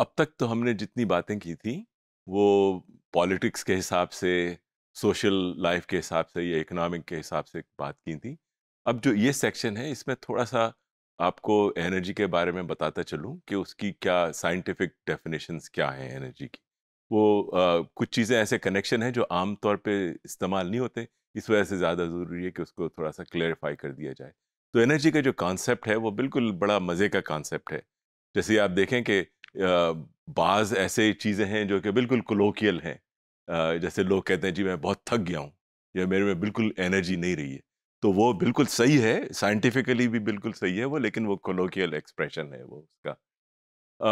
अब तक तो हमने जितनी बातें की थी वो पॉलिटिक्स के हिसाब से सोशल लाइफ के हिसाब से या इकोनॉमिक के हिसाब से बात की थी अब जो ये सेक्शन है इसमें थोड़ा सा आपको एनर्जी के बारे में बताता चलूं कि उसकी क्या साइंटिफिक डेफिनेशंस क्या हैं एनर्जी की वो आ, कुछ चीज़ें ऐसे कनेक्शन हैं जो आमतौर पे इस्तेमाल नहीं होते इस वजह से ज़्यादा ज़रूरी है कि उसको थोड़ा सा क्लेरिफाई कर दिया जाए तो एनर्जी का जो कॉन्सेप्ट है वो बिल्कुल बड़ा मज़े का कॉन्सेप्ट है जैसे आप देखें कि बाज़ ऐसे चीज़ें हैं जो कि बिल्कुल कोलोकियल हैं जैसे लोग कहते हैं जी मैं बहुत थक गया हूँ या मेरे में बिल्कुल एनर्जी नहीं रही है तो वो बिल्कुल सही है साइंटिफिकली भी बिल्कुल सही है वो लेकिन वो कोलोकियल एक्सप्रेशन है वो उसका आ,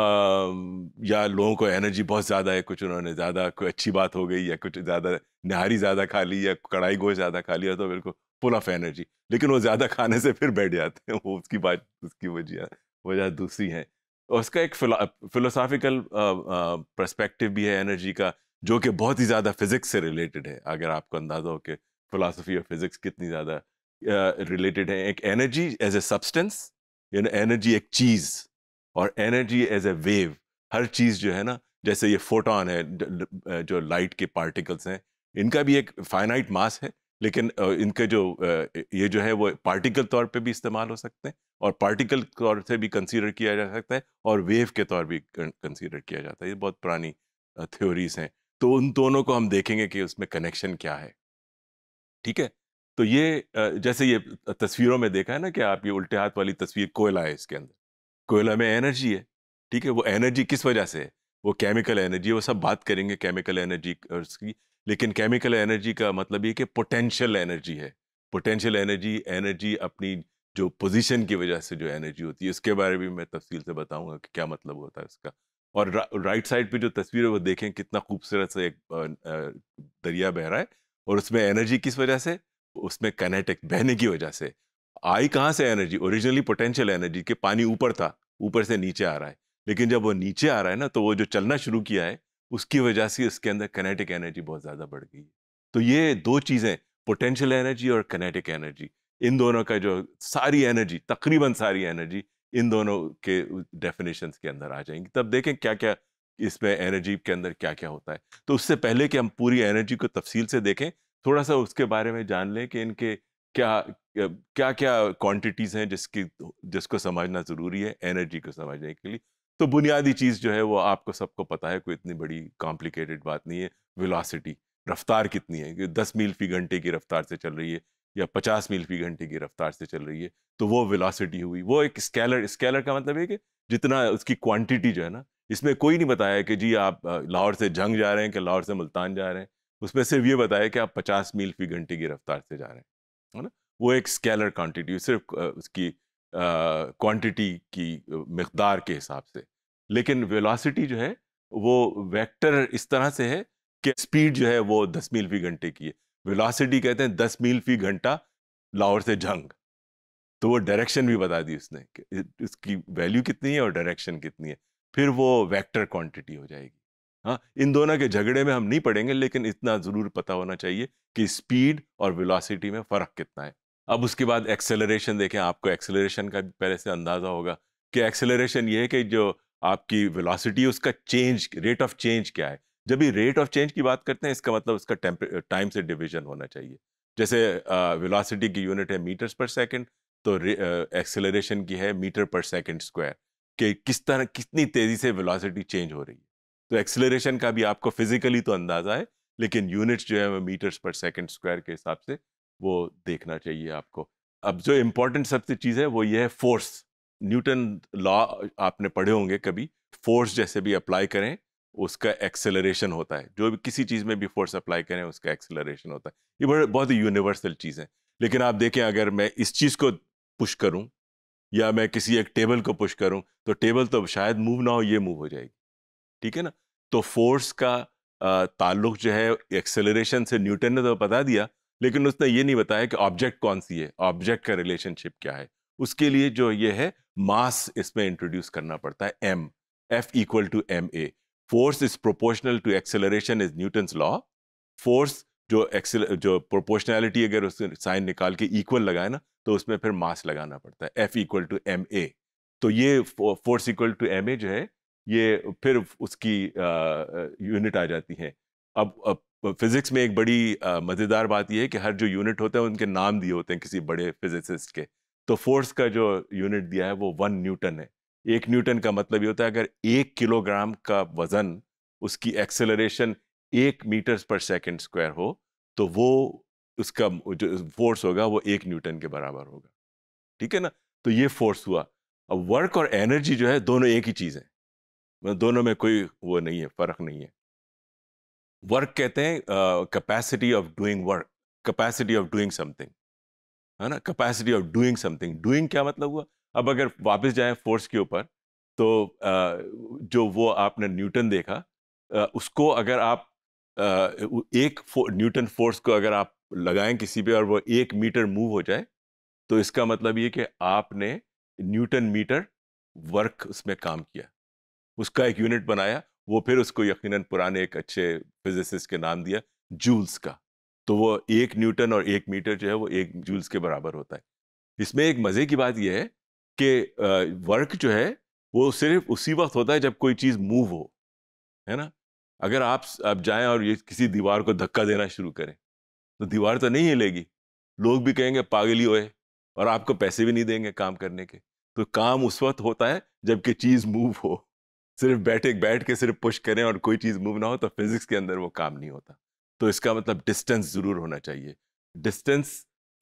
या लोगों को एनर्जी बहुत ज़्यादा है कुछ उन्होंने ज़्यादा कोई अच्छी बात हो गई या कुछ ज़्यादा नहारी ज़्यादा खा ली या कढ़ाई गोश ज़्यादा खा लिया तो बिल्कुल फुल ऑफ एनर्जी लेकिन वो ज़्यादा खाने से फिर बैठ जाते हैं वो उसकी बात उसकी वजह वजह दूसरी हैं उसका एक फिलोसॉफिकल परस्पेक्टिव भी है एनर्जी का जो कि बहुत ही ज़्यादा फिजिक्स से रिलेटेड है अगर आपको अंदाज़ा हो कि फिलासफी और फिजिक्स कितनी ज़्यादा रिलेटेड है एक एनर्जी एज ए सब्सटेंस यानी एनर्जी एक चीज़ और एनर्जी एज ए वेव हर चीज़ जो है ना जैसे ये फोटोन है जो लाइट के पार्टिकल्स हैं इनका भी एक फाइनाइट मास है लेकिन इनके जो ये जो है वो पार्टिकल तौर पे भी इस्तेमाल हो सकते हैं और पार्टिकल तौर से भी कंसीडर किया जा सकता है और वेव के तौर भी कंसीडर किया जाता है ये बहुत पुरानी थ्योरीज हैं तो उन दोनों को हम देखेंगे कि उसमें कनेक्शन क्या है ठीक है तो ये जैसे ये तस्वीरों में देखा है ना कि आप ये उल्टे हाथ वाली तस्वीर कोयला है इसके अंदर कोयला में एनर्जी है ठीक है वो एनर्जी किस वजह से है वो केमिकल एनर्जी वो सब बात करेंगे केमिकल एनर्जी उसकी लेकिन केमिकल एनर्जी का मतलब ये कि पोटेंशियल एनर्जी है पोटेंशियल एनर्जी एनर्जी अपनी जो पोजीशन की वजह से जो एनर्जी होती है इसके बारे में मैं तफसील से बताऊंगा कि क्या मतलब होता है इसका और रा, राइट साइड पे जो तस्वीर है वो देखें कितना खूबसूरत सा एक दरिया बह रहा है और उसमें एनर्जी किस वजह से उसमें कनेटिक बहने की वजह से आई कहाँ से एनर्जी ओरिजिनली पोटेंशियल एनर्जी के पानी ऊपर था ऊपर से नीचे आ रहा है लेकिन जब वो नीचे आ रहा है ना तो वो जो चलना शुरू किया है उसकी वजह से उसके अंदर कनेटिक एनर्जी बहुत ज़्यादा बढ़ गई तो ये दो चीज़ें पोटेंशियल एनर्जी और कनेटिक एनर्जी इन दोनों का जो सारी एनर्जी तकरीबन सारी एनर्जी इन दोनों के डेफिनेशन के अंदर आ जाएंगी तब देखें क्या क्या इसमें एनर्जी के अंदर क्या क्या होता है तो उससे पहले कि हम पूरी एनर्जी को तफसील से देखें थोड़ा सा उसके बारे में जान लें कि इनके क्या क्या क्या क्वांटिटीज़ हैं जिसकी जिसको समझना ज़रूरी है एनर्जी को समझने के लिए तो बुनियादी चीज़ जो है वो आपको सबको पता है कोई इतनी बड़ी कॉम्प्लिकेटेड बात नहीं है विलासिटी रफ्तार कितनी है दस मील फी घंटे की रफ्तार से चल रही है या पचास मील फी घंटे की रफ्तार से चल रही है तो वो विलासिटी हुई वो एक स्केलर स्केलर का मतलब है कि जितना उसकी क्वान्टिटी जो है ना इसमें कोई नहीं बताया कि जी आप लाहौर से जंग जा रहे हैं कि लाहौर से मुल्तान जा रहे हैं उसमें सिर्फ ये बताया कि आप पचास मील फी घंटे की रफ्तार से जा रहे हैं है ना वो एक स्केलर क्वान्टिटी सिर्फ उसकी क्वांटिटी की मकदार के हिसाब से लेकिन वेलोसिटी जो है वो वेक्टर इस तरह से है कि स्पीड जो है वो दस मील फी घंटे की है वेलोसिटी कहते हैं दस मील फी घंटा लाहौर से जंग तो वो डायरेक्शन भी बता दी उसने कि इसकी वैल्यू कितनी है और डायरेक्शन कितनी है फिर वो वेक्टर क्वांटिटी हो जाएगी हाँ इन दोनों के झगड़े में हम नहीं पड़ेंगे लेकिन इतना ज़रूर पता होना चाहिए कि स्पीड और वेलोसिटी में फ़र्क कितना है अब उसके बाद एक्सेलरेशन देखें आपको एक्सेलरेशन का पहले से अंदाज़ा होगा कि एक्सेलरेशन ये है कि जो आपकी वेलोसिटी है उसका चेंज रेट ऑफ चेंज क्या है जब भी रेट ऑफ चेंज की बात करते हैं इसका मतलब उसका टाइम से डिवीजन होना चाहिए जैसे वेलोसिटी की यूनिट है मीटर्स पर सेकंड तो एक्सेलरेशन की है मीटर पर सेकंड स्क्वायर कि किस तरह कितनी तेज़ी से वेलोसिटी चेंज हो रही है तो एक्सेलरेशन का भी आपको फिजिकली तो अंदाज़ा है लेकिन यूनिट्स जो है वो मीटर्स पर सेकेंड स्क्वायर के हिसाब से वो देखना चाहिए आपको अब जो इम्पोर्टेंट सबसे चीज़ है वो ये है फोर्स न्यूटन लॉ आपने पढ़े होंगे कभी फोर्स जैसे भी अप्लाई करें उसका एक्सेलरेशन होता है जो भी किसी चीज़ में भी फोर्स अप्लाई करें उसका एक्सेलरेशन होता है ये बड़े बहुत ही यूनिवर्सल चीज़ है लेकिन आप देखें अगर मैं इस चीज़ को पुश करूं या मैं किसी एक टेबल को पुश करूं तो टेबल तो शायद मूव ना हो ये मूव हो जाएगी ठीक है ना तो फोर्स का ताल्लुक जो है एक्सेलरेशन से न्यूटन ने तो बता दिया लेकिन उसने ये नहीं बताया कि ऑब्जेक्ट कौन सी है ऑब्जेक्ट का रिलेशनशिप क्या है उसके लिए जो ये है मास इसमें इंट्रोड्यूस करना पड़ता है M F equal to M A force is proportional to acceleration is Newton's law force जो एक्सेल जो प्रोपोर्शनैलिटी अगर उसने साइन निकाल के इक्वल लगाए ना तो उसमें फिर मास लगाना पड़ता है F equal to M A तो ये force equal to M A जो है ये फिर उसकी यूनिट आ जाती है अब अब फिज़िक्स में एक बड़ी मज़ेदार बात यह है कि हर जो यूनिट होते हैं उनके नाम दिए होते हैं किसी बड़े फिजिसिस्ट के तो फोर्स का जो यूनिट दिया है वो वन न्यूटन है एक न्यूटन का मतलब ये होता है अगर एक किलोग्राम का वज़न उसकी एक्सेलरेशन एक मीटर्स पर सेकेंड स्क्वायर हो तो वो उसका जो फोर्स होगा वो एक न्यूटन के बराबर होगा ठीक है ना तो ये फोर्स हुआ अब वर्क और एनर्जी जो है दोनों एक ही चीज़ है मतलब दोनों में कोई वो नहीं है फ़र्क नहीं है वर्क कहते हैं capacity of doing work capacity of doing something है ना capacity of doing something doing क्या मतलब हुआ अब अगर वापस जाए फोर्स के ऊपर तो uh, जो वो आपने न्यूटन देखा uh, उसको अगर आप uh, एक फो, न्यूटन फोर्स को अगर आप लगाएं किसी पे और वो एक मीटर मूव हो जाए तो इसका मतलब ये कि आपने न्यूटन मीटर वर्क उसमें काम किया उसका एक यूनिट बनाया वो फिर उसको यकीनन पुराने एक अच्छे फिजिसिस्ट के नाम दिया जूल्स का तो वो एक न्यूटन और एक मीटर जो है वो एक जूल्स के बराबर होता है इसमें एक मज़े की बात यह है कि वर्क जो है वो सिर्फ उसी वक्त होता है जब कोई चीज़ मूव हो है ना अगर आप आप जाएं और ये किसी दीवार को धक्का देना शुरू करें तो दीवार तो नहीं हिलेगी लोग भी कहेंगे पागल ही होए और आपको पैसे भी नहीं देंगे काम करने के तो काम उस वक्त होता है जबकि चीज़ मूव हो सिर्फ बैठे बैठ के सिर्फ पुश करें और कोई चीज़ मूव ना हो तो फिजिक्स के अंदर वो काम नहीं होता तो इसका मतलब डिस्टेंस ज़रूर होना चाहिए डिस्टेंस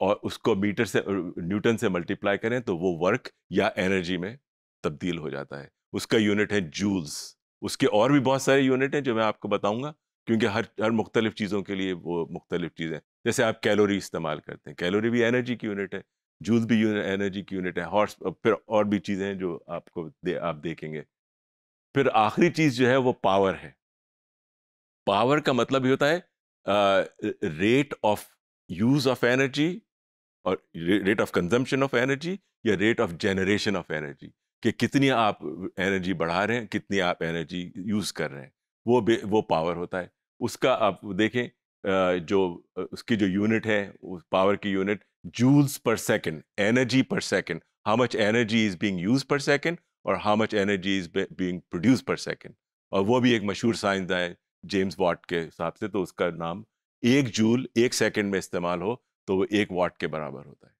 और उसको मीटर से न्यूटन से मल्टीप्लाई करें तो वो वर्क या एनर्जी में तब्दील हो जाता है उसका यूनिट है जूल्स उसके और भी बहुत सारे यूनिट हैं जो मैं आपको बताऊंगा क्योंकि हर हर मुख्तलिफ चीज़ों के लिए वो मुख्तलिफ चीज़ें जैसे आप कैलोरी इस्तेमाल करते हैं कैलोरी भी एनर्जी की यूनिट है जूस भी एनर्जी की यूनिट है हॉर्स फिर और भी चीज़ें हैं जो आपको दे, आप देखेंगे फिर आखिरी चीज जो है वो पावर है पावर का मतलब ये होता है rate of use of energy और rate of consumption of energy या rate of generation of energy कि कितनी आप एनर्जी बढ़ा रहे हैं कितनी आप एनर्जी यूज कर रहे हैं वो वो पावर होता है उसका आप देखें जो उसकी जो यूनिट है उस पावर की unit joules per second energy per second how much energy is being use per second और how much energy is being produce per second और वो भी एक मशहूर साइंसदान है जेम्स वाट के हिसाब से तो उसका नाम एक जूल एक सेकेंड में इस्तेमाल हो तो वो एक वाट के बराबर होता है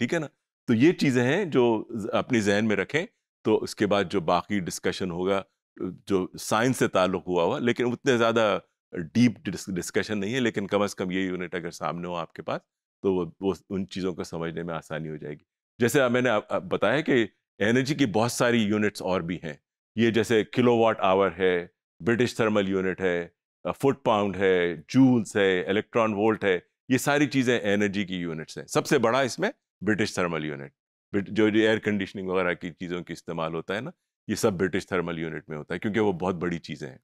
ठीक है ना तो ये चीज़ें हैं जो अपने जहन में रखें तो उसके बाद जो बाकी डिस्कशन होगा जो साइंस से ताल्लुक हुआ हुआ लेकिन उतने ज़्यादा डीप डिस्कशन नहीं है लेकिन कम अज़ कम ये यूनिट अगर सामने हो आपके पास तो वो, वो उन चीज़ों को समझने में आसानी हो जाएगी जैसे मैंने बताया कि एनर्जी की बहुत सारी यूनिट्स और भी हैं ये जैसे किलोवाट आवर है ब्रिटिश थर्मल यूनिट है फुट पाउंड है जूल्स है इलेक्ट्रॉन वोल्ट है ये सारी चीज़ें एनर्जी की यूनिट्स हैं सबसे बड़ा इसमें ब्रिटिश थर्मल यूनिट जो एयर कंडीशनिंग वगैरह की चीज़ों की इस्तेमाल होता है ना ये सब ब्रिटिश थर्मल यूनिट में होता है क्योंकि वो बहुत बड़ी चीज़ें हैं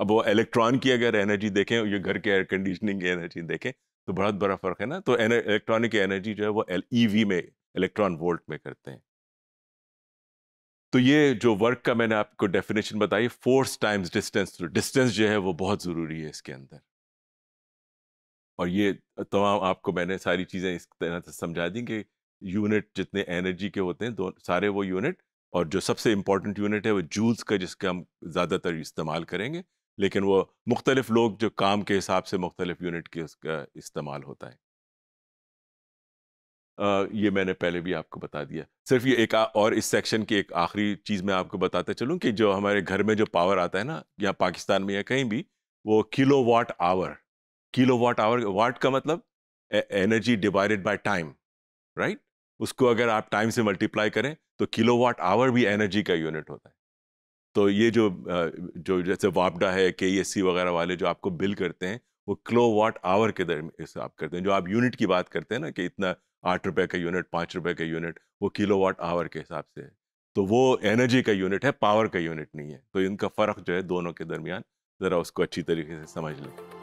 अब वो इलेक्ट्रॉन की अगर एनर्जी देखें ये घर के एयर कंडीशनिंग की एनर्जी देखें तो बहुत बड़ा फ़र्क है ना तो इलेक्ट्रॉनिक एनर्जी जो है वो ई में इलेक्ट्रॉन वोल्ट में करते हैं तो ये जो वर्क का मैंने आपको डेफिनेशन बताई फोर्स टाइम्स डिस्टेंस डिस्टेंस जो है वो बहुत ज़रूरी है इसके अंदर और ये तमाम आपको मैंने सारी चीज़ें इस तरह से समझा दी कि यूनिट जितने एनर्जी के होते हैं दो सारे वो यूनिट और जो सबसे इम्पॉर्टेंट यूनिट है वो जूल्स का जिसका हम ज़्यादातर इस्तेमाल करेंगे लेकिन वो मुख्तलिफ लोग जो काम के हिसाब से मुख्तलिफ यूनिट के उसका इस्तेमाल होता है ये मैंने पहले भी आपको बता दिया सिर्फ ये एक और इस सेक्शन की एक आखिरी चीज़ मैं आपको बताता चलूँ कि जो हमारे घर में जो पावर आता है ना या पाकिस्तान में या कहीं भी वो kilowatt hour kilowatt hour watt का मतलब energy divided by time right उसको अगर आप टाइम से मल्टीप्लाई करें तो किलो वाट आवर भी एनर्जी का यूनिट होता है तो ये जो जो जैसे वापडा है के e वगैरह वाले जो आपको बिल करते हैं वो किलो वाट आवर के दर आप करते हैं जो आप यूनिट की बात करते हैं ना कि इतना आठ रुपए का यूनिट पाँच रुपए का यूनिट वो किलोवाट आवर के हिसाब से है तो वो एनर्जी का यूनिट है पावर का यूनिट नहीं है तो इनका फ़र्क जो है दोनों के दरमियान ज़रा उसको अच्छी तरीके से समझ लें